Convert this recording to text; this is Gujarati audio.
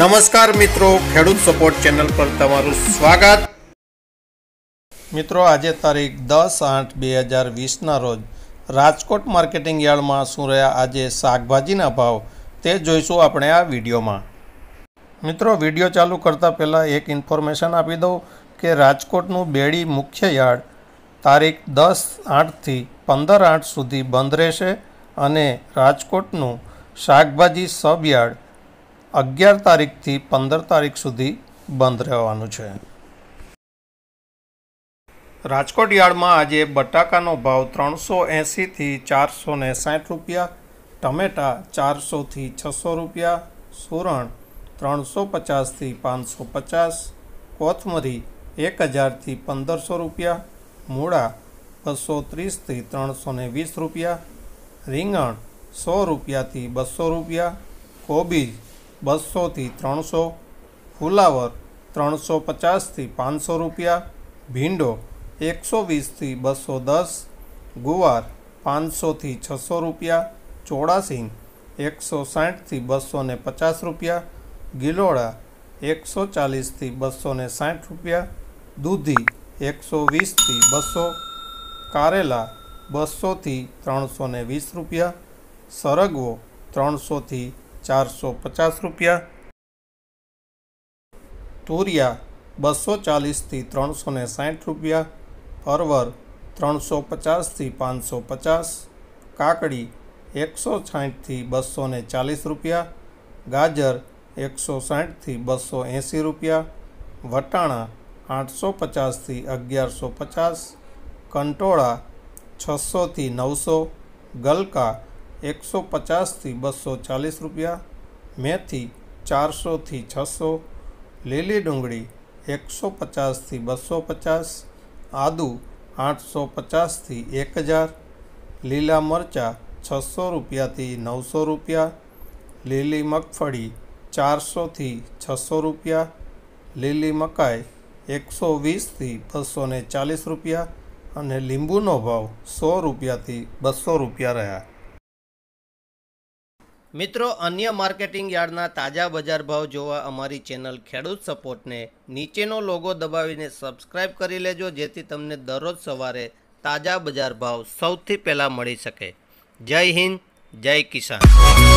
નમસ્કાર મિત્રો ખેડૂત સપોર્ટ ચેનલ પર તમારું સ્વાગત મિત્રો આજે તારીખ દસ આઠ બે હજાર વીસના રોજ રાજકોટ માર્કેટિંગ યાર્ડમાં શું રહ્યા આજે શાકભાજીના ભાવ તે જોઈશું આપણે આ વિડીયોમાં મિત્રો વિડીયો ચાલુ કરતાં પહેલાં એક ઇન્ફોર્મેશન આપી દઉં કે રાજકોટનું બેડી મુખ્ય યાર્ડ તારીખ દસ આઠથી પંદર આઠ સુધી બંધ રહેશે અને રાજકોટનું શાકભાજી સબ યાર્ડ અગિયાર તારીખથી પંદર તારીખ સુધી બંધ રહેવાનું છે રાજકોટ યાર્ડમાં આજે બટાકાનો ભાવ ત્રણસો એંસીથી ચારસો ને સાઠ રૂપિયા ટમેટાં ચારસોથી છસો રૂપિયા સુરણ ત્રણસો પચાસથી પાંચસો પચાસ કોથમરી એક હજારથી પંદરસો રૂપિયા મૂળા બસો ત્રીસથી ત્રણસો ને વીસ રૂપિયા રીંગણ સો રૂપિયાથી બસો રૂપિયા કોબીજ બસોથી ત્રણસો ફુલાવર ત્રણસો પચાસથી પાંચસો રૂપિયા ભીંડો એકસો વીસથી બસો દસ ગુવાર પાંચસોથી છસો રૂપિયા ચોળાસીંગ એકસો સાઠથી બસો ને પચાસ રૂપિયા ગિલોળા એકસો ચાલીસથી બસો ને સાઠ રૂપિયા દૂધી એકસો વીસથી બસો કારેલા બસોથી ત્રણસો વીસ રૂપિયા સરગવો ત્રણસોથી चार सौ पचास रुपया तूरिया बसो चालीस थी त्रो ने साठ रुपया परवर त्रो पचास थी पाँच सौ पचास काकड़ी एक सौ साठ थी बसो ने चालीस रुपया गाजर एक सौ साठ थी बसो एसी रुपया वटाणा आठ सौ पचास थी अगियार सौ पचास कंटोड़ा छसो थी नौ सौ गलका એકસો પચાસથી બસો ચાલીસ રૂપિયા મેથી ચારસોથી છસો લીલી ડુંગળી એકસો પચાસથી બસો પચાસ આદુ આઠસો પચાસથી એક હજાર લીલા મરચાં છસો રૂપિયાથી નવસો રૂપિયા લીલી મગફળી ચારસોથી છસો રૂપિયા લીલી મકાઈ એકસો વીસથી બસો ચાલીસ રૂપિયા અને લીંબુનો ભાવ સો રૂપિયાથી બસો રૂપિયા રહ્યા મિત્રો અન્ય માર્કેટિંગ યાર્ડના તાજા બજાર ભાવ જોવા અમારી ચેનલ ખેડૂત સપોર્ટને નીચેનો લોગો દબાવીને સબસ્ક્રાઇબ કરી લેજો જેથી તમને દરરોજ સવારે તાજા બજાર ભાવ સૌથી પહેલાં મળી શકે જય હિન્દ જય કિસાન